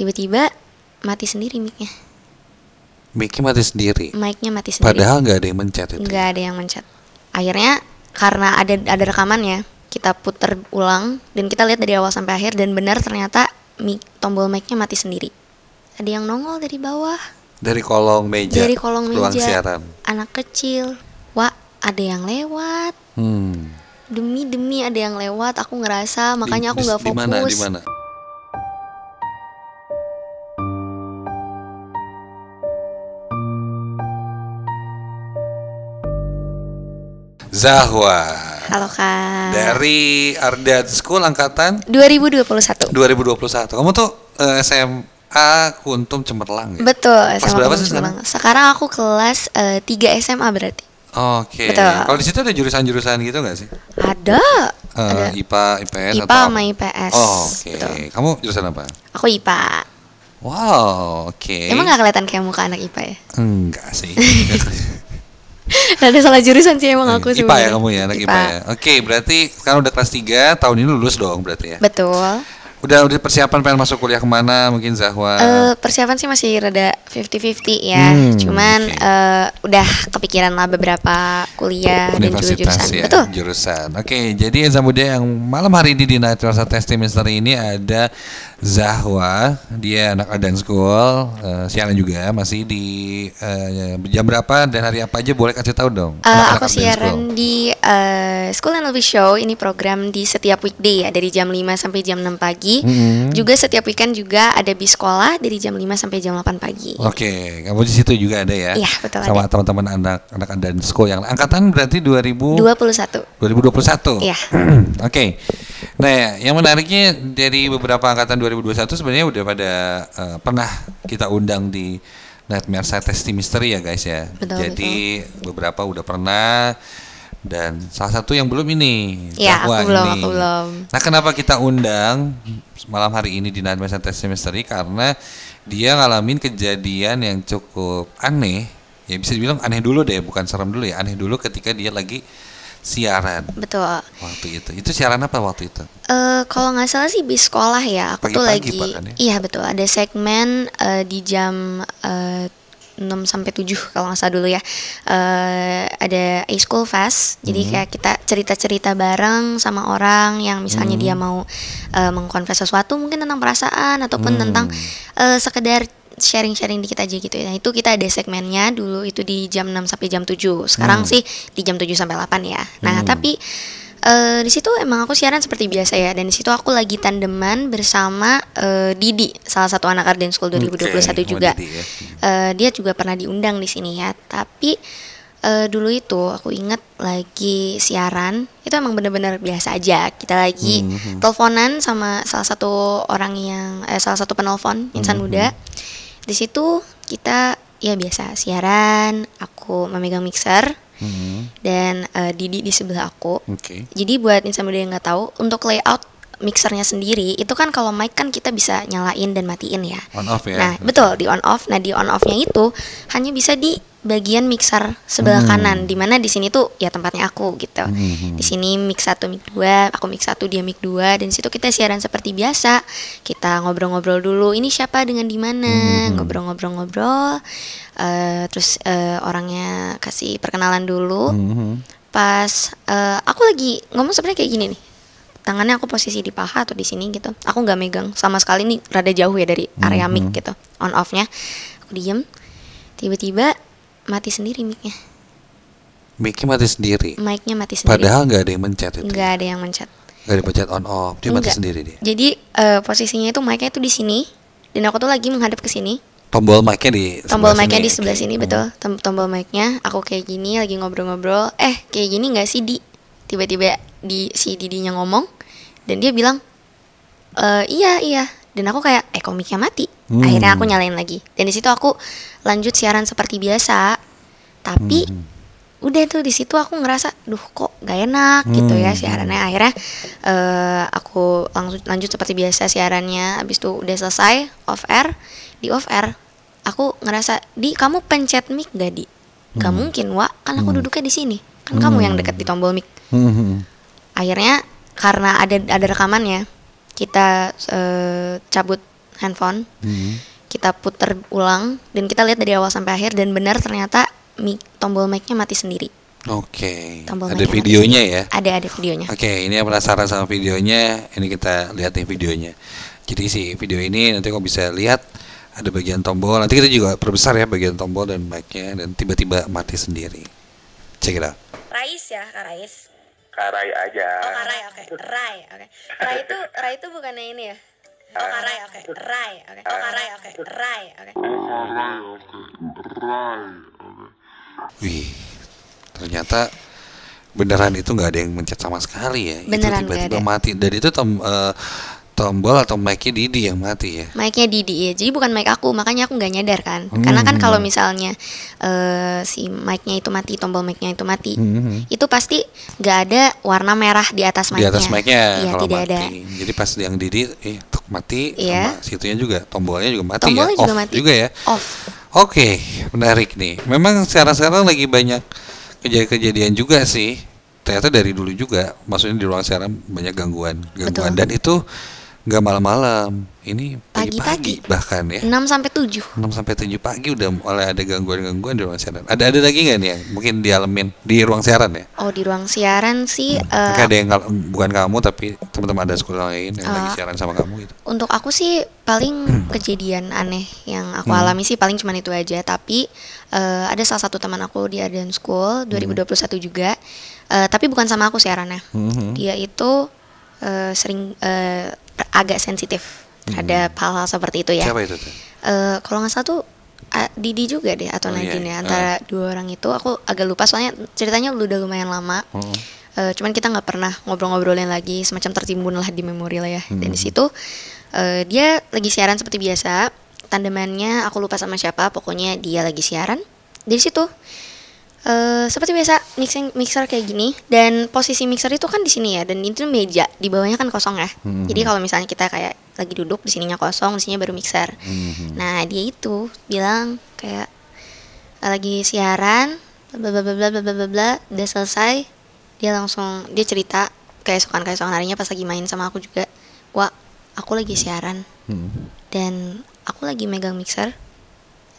tiba-tiba mati sendiri micnya micnya mati sendiri micnya mati sendiri padahal nggak ada yang mencet itu ya? nggak ada yang mencet akhirnya karena ada ada rekamannya kita puter ulang dan kita lihat dari awal sampai akhir dan benar ternyata mic tombol micnya mati sendiri ada yang nongol dari bawah dari kolong meja dari kolong meja ruang siaran. anak kecil wah ada yang lewat hmm. demi demi ada yang lewat aku ngerasa makanya aku nggak fokus dimana, dimana? Zahwa. Halo Kak. Dari Ardat School angkatan 2021. 2021. Kamu tuh uh, eh, SMA Kuntum Cemerlang ya? Betul, SMA Kuntum Cemerlang. sih sekarang? Sekarang aku kelas uh, eh, 3 SMA berarti. Oke. Okay. Kalau di situ ada jurusan-jurusan gitu nggak sih? Ada. Uh, ada. IPA, IPS IPA atau sama IPS. Oh, oke. Okay. Kamu jurusan apa? Aku IPA. Wow, oke. Okay. Emang gak kelihatan kayak muka anak IPA ya? Enggak sih. ada salah jurusan sih emang aku sih. IPA ya kamu ya, anak IPA. IPA ya. Oke, berarti kan udah kelas 3, tahun ini lulus dong berarti ya. Betul. Udah udah persiapan pengen masuk kuliah kemana mungkin Zahwa? Uh, persiapan sih masih rada 50-50 ya. Hmm, Cuman okay. uh, eh, udah kepikiran lah beberapa kuliah Universitas dan jurusan. Ya, Betul. Jurusan. Oke, okay, jadi Zamudia yang malam hari ini di Night Rasa Testing ini ada Zahwa, dia anak adan school, uh, siaran juga masih di uh, jam berapa dan hari apa aja boleh kasih tahu dong. Uh, eh, anak aku siaran school. di uh, School and Lobby Show, ini program di setiap weekday ya dari jam 5 sampai jam 6 pagi. -hmm. Juga setiap weekend juga ada bis sekolah dari jam 5 sampai jam 8 pagi. Oke, okay. kamu di situ juga ada ya. Iya, betul. Sama teman-teman anak anak adan school yang angkatan berarti 2021. 2021. Iya. Oke. Okay. Nah, yang menariknya dari beberapa angkatan 2021 sebenarnya udah pada uh, pernah kita undang di Nightmare Testi Misteri ya guys ya. Betul, Jadi betul. beberapa udah pernah dan salah satu yang belum ini. Iya aku ini. aku belum. Nah, kenapa kita undang malam hari ini di Nightmare Testi Mystery? karena dia ngalamin kejadian yang cukup aneh. Ya bisa dibilang aneh dulu deh, bukan serem dulu ya. Aneh dulu ketika dia lagi siaran. Betul. Waktu itu. Itu siaran apa waktu itu? Uh, kalau nggak salah sih di sekolah ya. Aku Pagi -pagi tuh lagi kan ya? Iya betul. Ada segmen uh, di jam uh, eh, 6 sampai tujuh kalau nggak salah dulu ya. Uh, ada e-school fest. Jadi hmm. kayak kita cerita-cerita bareng sama orang yang misalnya hmm. dia mau uh, mengkonfes sesuatu mungkin tentang perasaan ataupun hmm. tentang uh, sekedar sharing-sharing dikit aja gitu ya. Nah, itu kita ada segmennya dulu itu di jam 6 sampai jam 7. Sekarang hmm. sih di jam 7 sampai 8 ya. Nah, hmm. tapi Uh, di situ emang aku siaran seperti biasa ya dan di situ aku lagi tandeman bersama uh, Didi salah satu anak Arden School 2021 okay. juga oh, Didi, ya. uh, dia juga pernah diundang di sini ya tapi uh, dulu itu aku inget lagi siaran itu emang bener-bener biasa aja kita lagi hmm, hmm, -hmm. teleponan sama salah satu orang yang eh, salah satu penelpon insan mm -hmm. muda di situ kita ya biasa siaran, aku memegang mixer. Hmm. Dan uh, Didi di sebelah aku. Okay. Jadi buat insan muda yang nggak tahu, untuk layout mixernya sendiri itu kan kalau mic kan kita bisa nyalain dan matiin ya. On off ya. Nah, betul di on off. Nah, di on offnya itu hanya bisa di bagian mixer sebelah hmm. kanan mana di sini tuh ya tempatnya aku gitu hmm, hmm, hmm. di sini mix satu mix dua aku mix satu dia mix dua dan situ kita siaran seperti biasa kita ngobrol-ngobrol dulu ini siapa dengan di mana hmm. hmm ngobrol-ngobrol-ngobrol uh, terus uh, orangnya kasih perkenalan dulu hmm. pas uh, aku lagi ngomong sebenarnya kayak gini nih tangannya aku posisi di paha atau di sini gitu aku nggak megang sama sekali ini rada jauh ya dari area hmm. mic gitu on offnya aku diem tiba-tiba mati sendiri micnya micnya mati sendiri micnya mati sendiri padahal nggak ada yang mencet itu nggak ada yang mencet nggak ada pencet on off dia mati sendiri dia jadi uh, posisinya itu mic-nya itu di sini dan aku tuh lagi menghadap ke sini tombol mic-nya di tombol mic di sebelah sini, betul hmm. Tom tombol mic-nya aku kayak gini lagi ngobrol-ngobrol eh kayak gini nggak sih di tiba-tiba di si didinya ngomong dan dia bilang e, iya iya dan aku kayak eh komiknya mati hmm. akhirnya aku nyalain lagi dan di situ aku lanjut siaran seperti biasa tapi hmm. udah tuh di situ aku ngerasa duh kok gak enak hmm. gitu ya hmm. siarannya akhirnya uh, aku langsung lanjut seperti biasa siarannya abis itu udah selesai off air di off air aku ngerasa di kamu pencet mic gak di gak hmm. mungkin wa kan aku hmm. duduknya di sini kan hmm. kamu yang dekat di hmm. tombol mic hmm. akhirnya karena ada ada rekamannya kita uh, cabut handphone hmm. kita puter ulang dan kita lihat dari awal sampai akhir dan benar ternyata mic, tombol mic-nya mati sendiri Oke. Okay. ada videonya ya? Ada ada videonya. Oke, okay, ini penasaran sama videonya. Ini kita lihat nih videonya. Jadi sih video ini nanti kau bisa lihat ada bagian tombol. Nanti kita juga perbesar ya bagian tombol dan mic-nya dan tiba-tiba mati sendiri. Check it out. Rais ya, Kak Rais. Karai aja. Oh Karai, oke. Okay. Rai, oke. Okay. Rai itu Rai itu bukannya ini ya? Oh eh. oke. oke. Oh oke. oke. Oh oke. oke. Wih, ternyata beneran itu nggak ada yang mencet sama sekali ya. Beneran itu tiba-tiba mati. Dan itu tem, uh, eh, tombol atau mic-nya Didi yang mati ya? Mic-nya Didi ya. Jadi bukan mic aku, makanya aku nggak nyadar kan. Hmm. Karena kan kalau misalnya uh, si mic-nya itu mati, tombol mic-nya itu mati, hmm. hmm, hmm. itu pasti nggak ada warna merah di atas mic-nya. Di atas mic-nya ya, kalau tidak mati. ada. Jadi pas yang Didi eh mati yeah. sama situnya juga, tombolnya juga mati ya. tombolnya ya. Juga mati. juga ya. Off. Oke, okay, menarik nih. Memang sekarang-sekarang lagi banyak kejadian-kejadian juga sih. Ternyata dari dulu juga, maksudnya di ruang siaran banyak gangguan, gangguan dan itu nggak malam-malam ini pagi-pagi bahkan ya enam sampai tujuh enam sampai tujuh pagi udah mulai ada gangguan-gangguan di ruang siaran ada ada lagi nggak nih ya mungkin dialamin di ruang siaran ya oh di ruang siaran sih hmm. uh, ada yang bukan kamu tapi teman-teman ada sekolah lain yang uh, lagi eh, siaran sama kamu gitu untuk aku sih paling hmm. kejadian aneh yang aku hmm. alami sih paling cuma itu aja tapi uh, ada salah satu teman aku di Arden School 2021 hmm. juga uh, tapi bukan sama aku siarannya hmm. dia itu uh, sering uh, agak sensitif ada hmm. hal-hal seperti itu ya. Siapa itu? Uh, kalau nggak salah tuh eh, Didi juga deh atau oh, iya, Nadine ya, iya. ya antara uh. dua orang itu aku agak lupa soalnya ceritanya udah lumayan lama. Uh. -uh. Uh, cuman kita nggak pernah ngobrol-ngobrolin lagi semacam tertimbun lah di memori lah ya. Hmm. Dan di hmm. situ uh, dia lagi siaran seperti biasa. Tandemannya aku lupa sama siapa, pokoknya dia lagi siaran. Di situ Eh, seperti biasa mixing mixer kayak gini dan posisi mixer itu kan di sini ya dan itu meja di bawahnya kan kosong ya mm-hmm. jadi kalau misalnya kita kayak lagi duduk di sininya kosong di sininya baru mixer mm-hmm. nah dia itu bilang kayak eh, lagi siaran bla bla bla bla bla bla bla udah selesai dia langsung dia cerita kayak kayak sokan harinya pas lagi main sama aku juga wah aku lagi siaran mm-hmm. dan aku lagi megang mixer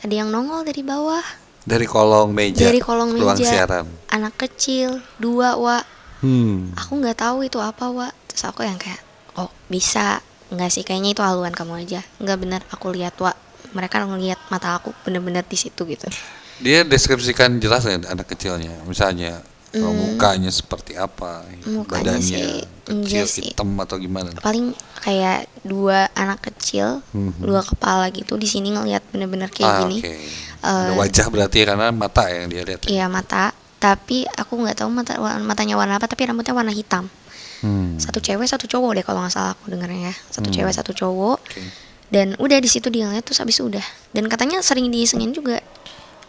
ada yang nongol dari bawah dari kolong meja. Dari kolong meja. Ruang siaran. Anak kecil dua wa. Hmm. Aku nggak tahu itu apa wa. Terus aku yang kayak oh bisa nggak sih kayaknya itu haluan kamu aja. Nggak benar aku lihat wa. Mereka ngelihat mata aku bener-bener di situ gitu. Dia deskripsikan jelas anak kecilnya. Misalnya hmm. mukanya seperti apa mukanya badannya sih, kecil sih. hitam atau gimana paling kayak dua anak kecil hmm. dua kepala gitu di sini ngelihat bener-bener kayak ah, gini okay. uh, eh, wajah berarti ya, karena mata ya yang dia lihat ya? iya mata tapi aku nggak tahu mata matanya warna apa tapi rambutnya warna hitam hmm. satu cewek satu cowok deh kalau nggak salah aku dengarnya ya satu hmm. cewek satu cowok okay. dan udah di situ dia ngeliat terus abis udah dan katanya sering disengin juga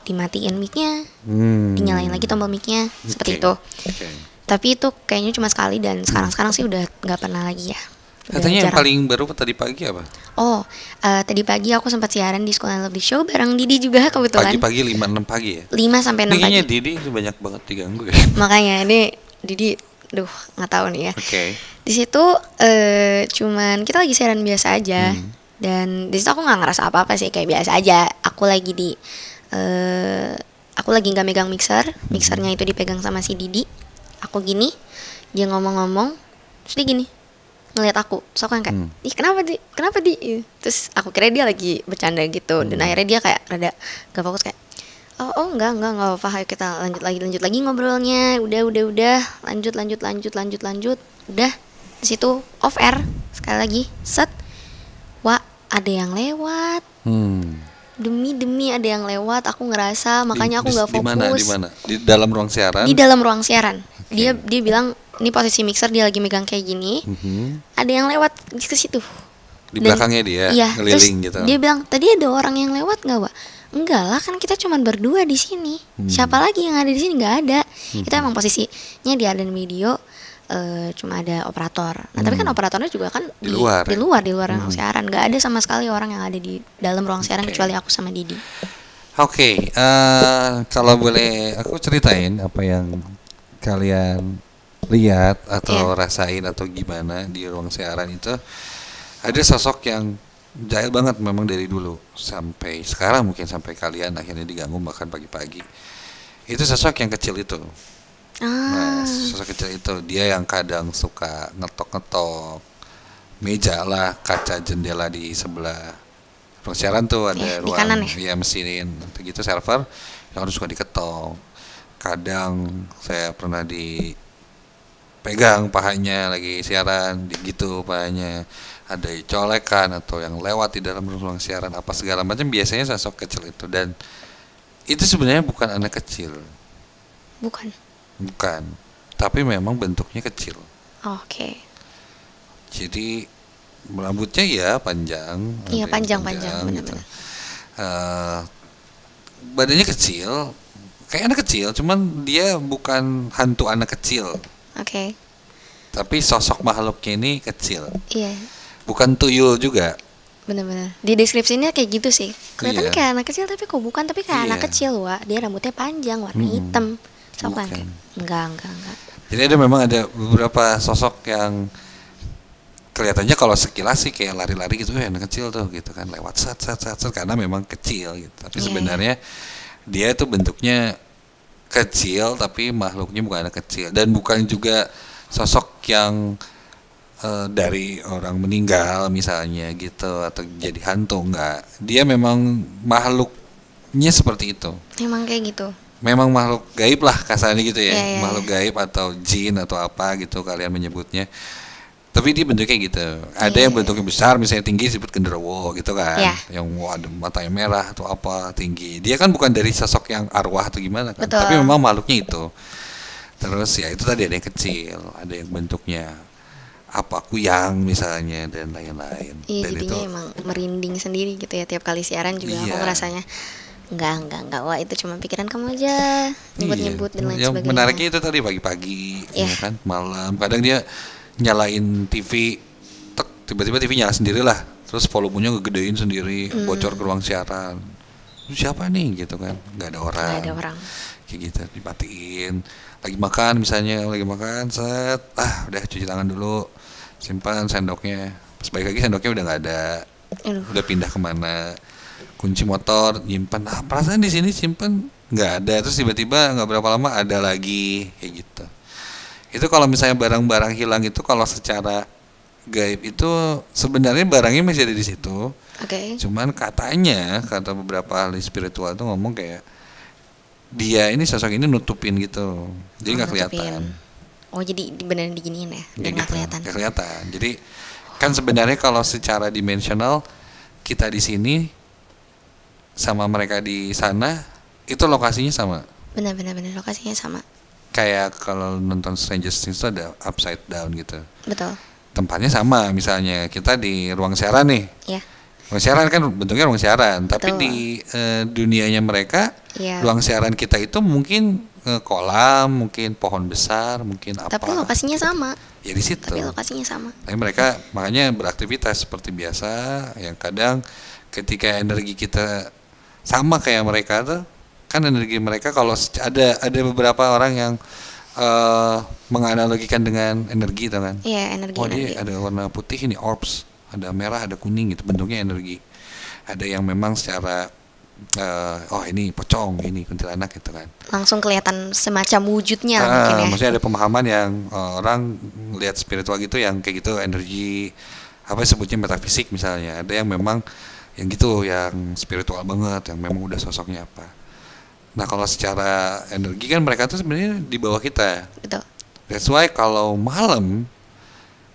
dimatiin micnya hmm. dinyalain lagi tombol micnya okay. seperti itu okay. tapi itu kayaknya cuma sekali dan sekarang sekarang sih udah nggak pernah lagi ya udah katanya jarang. yang paling baru tadi pagi apa oh uh, tadi pagi aku sempat siaran di sekolah Love the Show bareng Didi juga kebetulan pagi-pagi lima enam pagi ya lima sampai enam pagi Didi itu banyak banget diganggu ya makanya ini Didi duh nggak tahu nih ya okay. di situ uh, cuman kita lagi siaran biasa aja hmm dan di situ aku nggak ngerasa apa apa sih kayak biasa aja aku lagi di uh, aku lagi nggak megang mixer mixernya hmm. itu dipegang sama si Didi aku gini dia ngomong-ngomong terus dia gini ngeliat aku terus aku yang kayak hmm. ih kenapa di kenapa di iya. terus aku kira dia lagi bercanda gitu hmm. dan akhirnya dia kayak rada gak fokus kayak oh, oh enggak enggak enggak apa-apa ayo kita lanjut lagi lanjut lagi ngobrolnya udah udah udah lanjut lanjut lanjut lanjut lanjut udah di situ off air sekali lagi set wah ada yang lewat hmm demi demi ada yang lewat aku ngerasa makanya aku nggak fokus di mana di mana di dalam ruang siaran di dalam ruang siaran okay. dia dia bilang ini posisi mixer dia lagi megang kayak gini mm -hmm. ada yang lewat ke situ di Dan, belakangnya dia iya, ngeliling terus gitu dia bilang tadi ada orang yang lewat nggak pak enggak lah kan kita cuma berdua di sini hmm. siapa lagi yang ada di sini nggak ada hmm. itu emang posisinya di Arden Video uh, cuma ada operator. Nah, hmm. tapi kan hmm. operatornya juga kan di, di luar, di luar, di luar ruang hmm. siaran. Gak ada sama sekali orang yang ada di dalam ruang siaran okay. kecuali aku sama Didi. Oke, okay, uh, eh, kalau boleh aku ceritain apa yang kalian lihat atau yeah. rasain atau gimana di ruang siaran itu ada sosok yang jahil banget memang dari dulu sampai sekarang mungkin sampai kalian akhirnya diganggu bahkan pagi-pagi itu sosok yang kecil itu Nah, ah. Nah, sosok kecil itu dia yang kadang suka ngetok-ngetok meja lah, kaca jendela di sebelah ruang siaran tuh ada eh, ruang kanan, ya? ya mesinin gitu server yang harus suka diketok. Kadang saya pernah di pegang pahanya lagi siaran gitu pahanya ada colekan atau yang lewat di dalam ruang siaran apa segala macam biasanya sosok kecil itu dan itu sebenarnya bukan anak kecil bukan Bukan, tapi memang bentuknya kecil. Oke. Okay. Jadi rambutnya ya panjang. Iya panjang-panjang gitu. benar-benar. Uh, badannya kecil, kayak anak kecil, cuman dia bukan hantu anak kecil. Oke. Okay. Tapi sosok makhluknya ini kecil. Iya. Bukan tuyul juga. Benar-benar. Di deskripsinya kayak gitu sih. Kelihatan iya. kayak anak kecil tapi kok bukan, tapi kayak iya. anak kecil, wa Dia rambutnya panjang, warna hmm. hitam sok bukan. enggak enggak enggak jadi ada memang ada beberapa sosok yang kelihatannya kalau sekilas sih kayak lari-lari gitu ya kecil tuh gitu kan lewat sat sat sat, sat karena memang kecil gitu tapi yeah. sebenarnya dia itu bentuknya kecil tapi makhluknya bukan anak kecil dan bukan juga sosok yang uh, dari orang meninggal misalnya gitu atau jadi hantu enggak dia memang makhluknya seperti itu memang kayak gitu memang makhluk gaib lah kasarnya gitu ya, yeah, yeah, makhluk iya. gaib atau jin atau apa gitu kalian menyebutnya. Tapi dia bentuknya gitu. Ada yeah. yang iya, iya. bentuknya besar, misalnya tinggi disebut genderuwo gitu kan. Yeah. Yang ada matanya merah atau apa tinggi. Dia kan bukan dari sosok yang arwah atau gimana kan. Betul. Tapi memang makhluknya itu. Terus ya itu tadi ada yang kecil, ada yang bentuknya apa kuyang misalnya dan lain-lain. Iya, dan itu, emang merinding sendiri gitu ya tiap kali siaran juga iya. aku rasanya. Enggak, enggak, enggak. Wah, itu cuma pikiran kamu aja. Nyebut-nyebut iya. dan lain yang sebagainya. menariknya itu tadi pagi-pagi, yeah. ya kan? Malam. Kadang dia nyalain TV, tiba-tiba TV nyala sendiri lah. Terus volumenya ngegedein sendiri, hmm. bocor ke ruang siaran. siapa nih gitu kan? Enggak ada orang. Enggak ada orang. Kayak gitu, dimatiin. Lagi makan misalnya, lagi makan, set. Ah, udah cuci tangan dulu. Simpan sendoknya. Pas lagi sendoknya udah nggak ada. Aduh. Udah pindah kemana kunci motor nyimpan ah perasaan di sini simpen nggak ada terus tiba-tiba nggak berapa lama ada lagi kayak gitu itu kalau misalnya barang-barang hilang itu kalau secara gaib itu sebenarnya barangnya masih ada di situ okay. cuman katanya kata beberapa ahli spiritual itu ngomong kayak dia ini sosok ini nutupin gitu jadi oh, nggak kelihatan oh jadi benar diginiin ya nggak gitu, kelihatan gak kelihatan jadi kan sebenarnya kalau secara dimensional kita di sini sama mereka di sana itu lokasinya sama benar benar benar lokasinya sama kayak kalau nonton Stranger Things itu ada upside down gitu betul tempatnya sama misalnya kita di ruang siaran nih ya. ruang siaran kan bentuknya ruang siaran betul. tapi di e, dunianya mereka ya. ruang siaran kita itu mungkin e, kolam mungkin pohon besar mungkin tapi apa tapi lokasinya sama ya di situ. Tapi lokasinya sama. Tapi mereka makanya beraktivitas seperti biasa yang kadang ketika energi kita sama kayak mereka tuh kan energi mereka kalau ada ada beberapa orang yang uh, menganalogikan dengan energi itu kan iya energi oh dia ada warna putih ini orbs ada merah ada kuning itu bentuknya energi ada yang memang secara uh, oh ini pocong ini kuntilanak gitu kan langsung kelihatan semacam wujudnya uh, mungkin ya maksudnya ada pemahaman yang uh, orang lihat spiritual gitu yang kayak gitu energi apa sebutnya metafisik misalnya ada yang memang yang gitu yang spiritual banget yang memang udah sosoknya apa nah kalau secara energi kan mereka tuh sebenarnya di bawah kita betul that's why kalau malam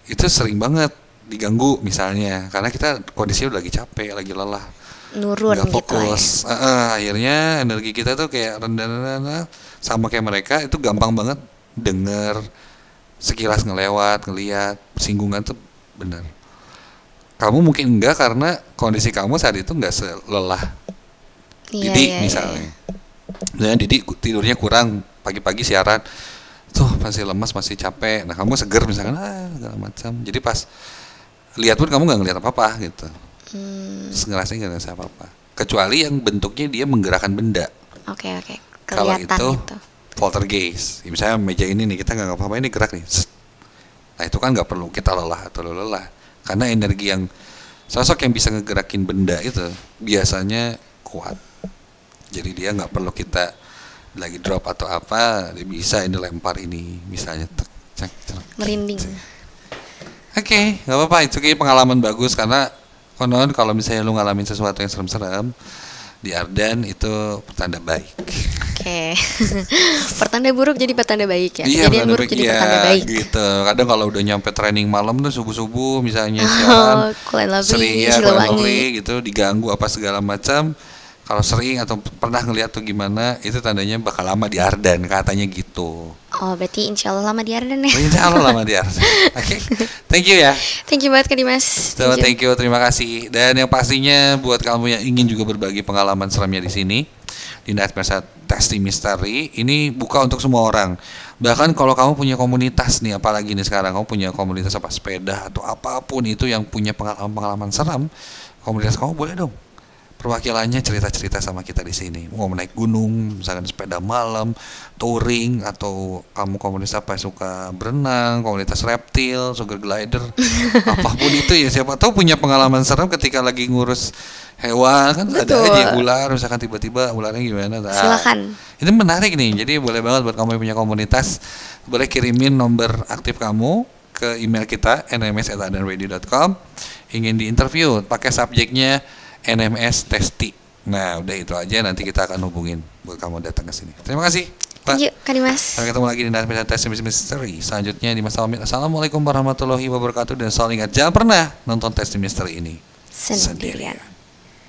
itu sering banget diganggu misalnya karena kita kondisinya udah lagi capek lagi lelah nurun gak gitu ya. fokus gitu ya. uh, uh, akhirnya energi kita tuh kayak rendah rendah sama kayak mereka itu gampang banget denger sekilas ngelewat ngelihat, singgungan tuh bener kamu mungkin enggak karena kondisi kamu saat itu enggak selelah yeah, Didi yeah, iya. misalnya. Yeah. Dan Didi tidurnya kurang, pagi-pagi siaran. Tuh masih lemas, masih capek. Nah, kamu seger misalkan ah segala macam. Jadi pas lihat pun kamu nggak ngelihat apa-apa gitu. Hmm. ngerasa nggak ngerasa apa-apa. Kecuali yang bentuknya dia menggerakkan benda. Oke, okay, oke. Okay. Kelihatan Kalau itu, itu. poltergeist. Ya, misalnya meja ini nih kita nggak apa-apa ini gerak nih. Nah, itu kan nggak perlu kita lelah atau lelah karena energi yang sosok yang bisa ngegerakin benda itu biasanya kuat jadi dia nggak perlu kita lagi drop atau apa dia bisa ini lempar ini misalnya tek, cek, cek, merinding oke okay, nggak apa-apa itu kayak pengalaman bagus karena konon kalau misalnya lu ngalamin sesuatu yang serem-serem di Arden itu pertanda baik. Oke. Okay. pertanda buruk jadi pertanda baik ya. Iya, pertanda buruk baik, jadi iya, pertanda baik. Gitu. Kadang kalau udah nyampe training malam tuh subuh-subuh misalnya Oh, siaran. sering ya, gitu diganggu apa segala macam kalau sering atau pernah ngeliat tuh gimana itu tandanya bakal lama di Ardan katanya gitu oh berarti insya Allah lama di Ardan ya oh, insya Allah lama di Ardan oke okay. thank you ya thank you banget Kak Dimas so, thank, you. terima kasih dan yang pastinya buat kamu yang ingin juga berbagi pengalaman seramnya di sini di Nightmare Saat Testing Misteri ini buka untuk semua orang bahkan kalau kamu punya komunitas nih apalagi nih sekarang kamu punya komunitas apa sepeda atau apapun itu yang punya pengalaman-pengalaman seram komunitas kamu boleh dong perwakilannya cerita-cerita sama kita di sini. Mau naik gunung, misalkan sepeda malam, touring atau kamu komunitas apa yang suka berenang, komunitas reptil, sugar glider, apapun itu ya siapa tahu punya pengalaman serem ketika lagi ngurus hewan kan Betul. ada aja ular misalkan tiba-tiba ularnya gimana nah, silakan ini menarik nih jadi boleh banget buat kamu yang punya komunitas boleh kirimin nomor aktif kamu ke email kita nms@adanradio.com ingin diinterview pakai subjeknya NMS Testi. Nah, udah itu aja nanti kita akan hubungin buat kamu datang ke sini. Terima kasih. Yuk, kali mas. Sampai ketemu lagi di Nanti Tes Misteri selanjutnya di masa Almir. Assalamualaikum warahmatullahi wabarakatuh dan selalu ingat jangan pernah nonton Tes Misteri ini sendirian. sendirian.